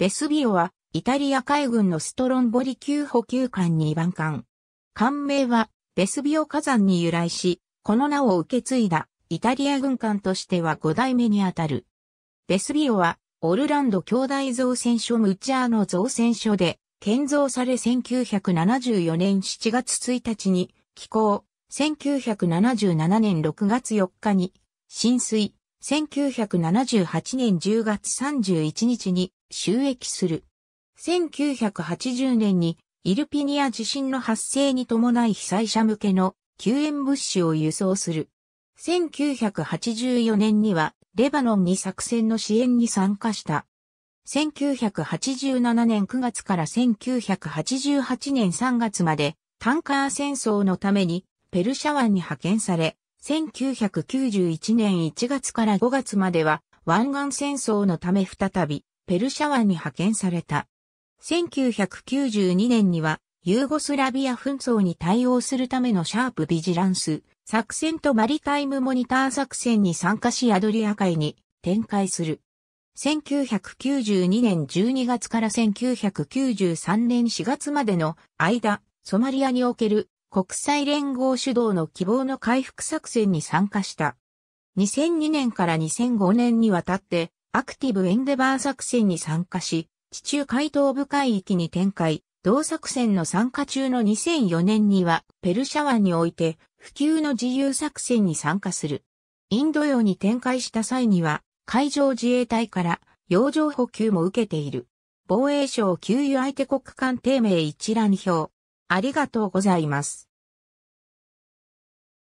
ベスビオは、イタリア海軍のストロンボリ級補給艦2番艦。艦名は、ベスビオ火山に由来し、この名を受け継いだ、イタリア軍艦としては5代目にあたる。ベスビオは、オルランド兄弟造船所ムチャーの造船所で、建造され1974年7月1日に、寄港、1977年6月4日に、浸水、1978年10月31日に、収益する。1980年にイルピニア地震の発生に伴い被災者向けの救援物資を輸送する。1984年にはレバノンに作戦の支援に参加した。1987年9月から1988年3月までタンカー戦争のためにペルシャ湾に派遣され、1991年1月から5月までは湾岸戦争のため再びペルシャ湾に派遣された。1992年には、ユーゴスラビア紛争に対応するためのシャープビジランス作戦とマリタイムモニター作戦に参加しアドリア海に展開する。1992年12月から1993年4月までの間、ソマリアにおける国際連合主導の希望の回復作戦に参加した。2002年から2005年にわたってアクティブエンデバー作戦に参加し、地中海東部海域に展開、同作戦の参加中の2004年には、ペルシャ湾において、普及の自由作戦に参加する。インド洋に展開した際には、海上自衛隊から洋上補給も受けている。防衛省給油相手国艦定名一覧表。ありがとうございます。